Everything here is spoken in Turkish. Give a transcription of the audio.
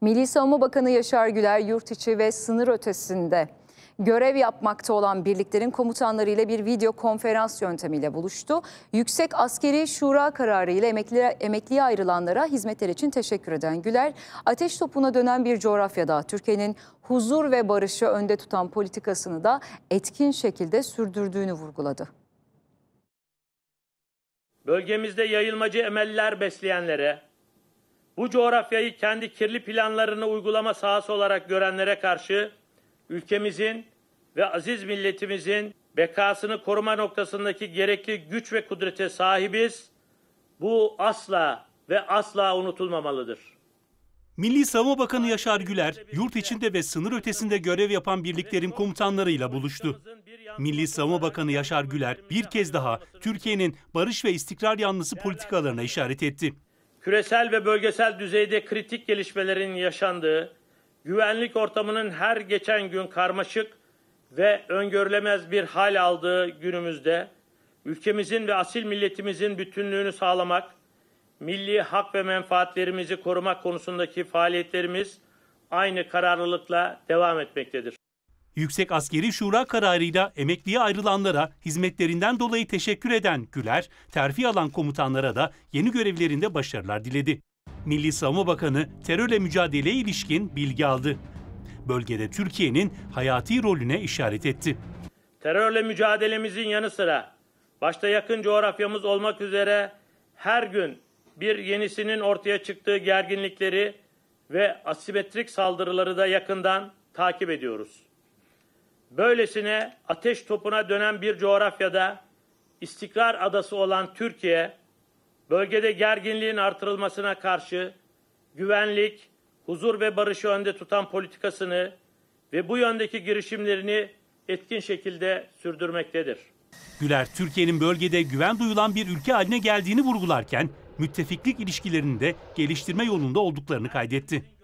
Milli Savunma Bakanı Yaşar Güler yurt içi ve sınır ötesinde görev yapmakta olan birliklerin komutanlarıyla bir video konferans yöntemiyle buluştu. Yüksek Askeri Şura kararı ile emekli, emekliye ayrılanlara hizmetler için teşekkür eden Güler, ateş topuna dönen bir coğrafyada Türkiye'nin huzur ve barışı önde tutan politikasını da etkin şekilde sürdürdüğünü vurguladı. Bölgemizde yayılmacı emeller besleyenlere, bu coğrafyayı kendi kirli planlarını uygulama sahası olarak görenlere karşı ülkemizin ve aziz milletimizin bekasını koruma noktasındaki gerekli güç ve kudrete sahibiz. Bu asla ve asla unutulmamalıdır. Milli Savunma Bakanı Yaşar Güler, yurt içinde ve sınır ötesinde görev yapan birliklerin komutanlarıyla buluştu. Milli Savunma Bakanı Yaşar Güler bir kez daha Türkiye'nin barış ve istikrar yanlısı politikalarına işaret etti küresel ve bölgesel düzeyde kritik gelişmelerin yaşandığı, güvenlik ortamının her geçen gün karmaşık ve öngörülemez bir hal aldığı günümüzde ülkemizin ve asil milletimizin bütünlüğünü sağlamak, milli hak ve menfaatlerimizi korumak konusundaki faaliyetlerimiz aynı kararlılıkla devam etmektedir. Yüksek Askeri Şura kararıyla emekliye ayrılanlara hizmetlerinden dolayı teşekkür eden Güler, terfi alan komutanlara da yeni görevlerinde başarılar diledi. Milli Savunma Bakanı terörle mücadele ilişkin bilgi aldı. Bölgede Türkiye'nin hayati rolüne işaret etti. Terörle mücadelemizin yanı sıra başta yakın coğrafyamız olmak üzere her gün bir yenisinin ortaya çıktığı gerginlikleri ve asimetrik saldırıları da yakından takip ediyoruz. Böylesine ateş topuna dönen bir coğrafyada istikrar adası olan Türkiye, bölgede gerginliğin artırılmasına karşı güvenlik, huzur ve barışı önde tutan politikasını ve bu yöndeki girişimlerini etkin şekilde sürdürmektedir. Güler, Türkiye'nin bölgede güven duyulan bir ülke haline geldiğini vurgularken, müttefiklik ilişkilerinin de geliştirme yolunda olduklarını kaydetti.